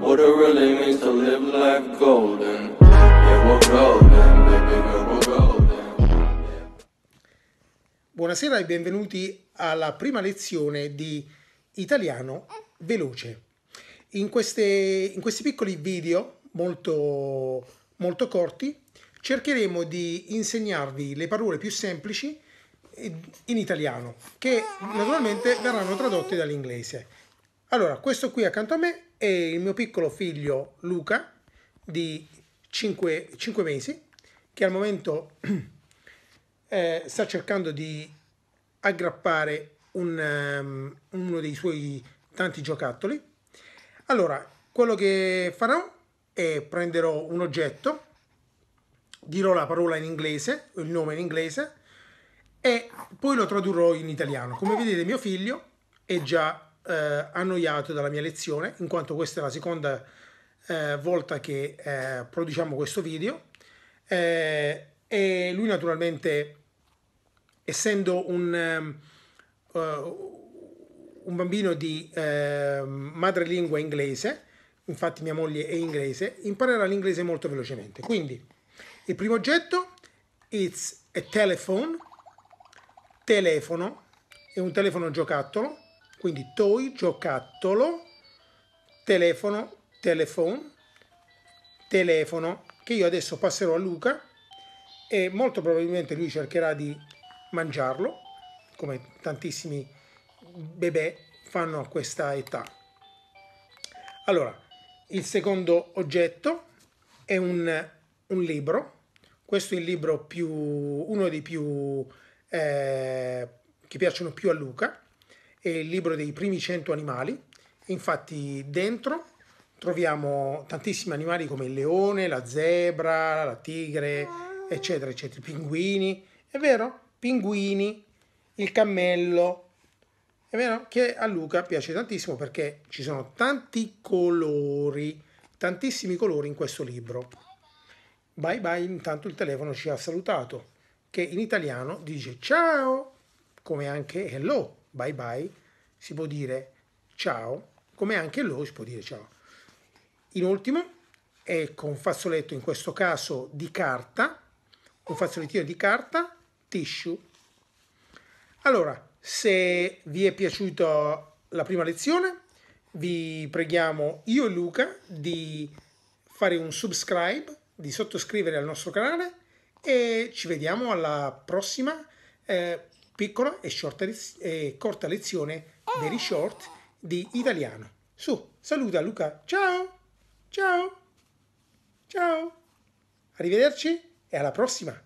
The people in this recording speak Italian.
What it really means to live life golden. Yeah, we're golden, baby girl, we're golden. Buonasera e benvenuti alla prima lezione di italiano veloce. In, queste, in questi piccoli video molto, molto corti cercheremo di insegnarvi le parole più semplici in italiano che naturalmente verranno tradotte dall'inglese. Allora, questo qui accanto a me è il mio piccolo figlio Luca di 5, 5 mesi che al momento eh, sta cercando di aggrappare un, um, uno dei suoi tanti giocattoli. Allora, quello che farò è prenderò un oggetto, dirò la parola in inglese, il nome in inglese, e poi lo tradurrò in italiano. Come eh. vedete mio figlio è già eh, annoiato dalla mia lezione, in quanto questa è la seconda eh, volta che eh, produciamo questo video. Eh, e lui naturalmente, essendo un, um, un bambino di uh, madrelingua inglese, infatti mia moglie è inglese, imparerà l'inglese molto velocemente. Quindi, il primo oggetto it's a telephone, telefono, è un telefono giocattolo, quindi toy, giocattolo, telefono, telefono, telefono, che io adesso passerò a Luca e molto probabilmente lui cercherà di mangiarlo, come tantissimi bebè fanno a questa età. Allora, il secondo oggetto è un, un libro, questo è il libro più, uno dei più eh, che piacciono più a Luca, è il libro dei primi 100 animali. Infatti dentro troviamo tantissimi animali come il leone, la zebra, la tigre, eccetera, eccetera, i pinguini, è vero? Pinguini, il cammello, è vero? Che a Luca piace tantissimo perché ci sono tanti colori, tantissimi colori in questo libro. Bye bye, intanto il telefono ci ha salutato, che in italiano dice ciao, come anche hello bye bye, si può dire ciao, come anche lo si può dire ciao. In ultimo ecco un fazzoletto in questo caso di carta, un fazzolettino di carta, tissue. Allora, se vi è piaciuta la prima lezione, vi preghiamo io e Luca di fare un subscribe, di sottoscrivere al nostro canale e ci vediamo alla prossima. Eh, piccola e, lez- e corta lezione, very short, di italiano. Su, saluta Luca, ciao, ciao, ciao, arrivederci e alla prossima.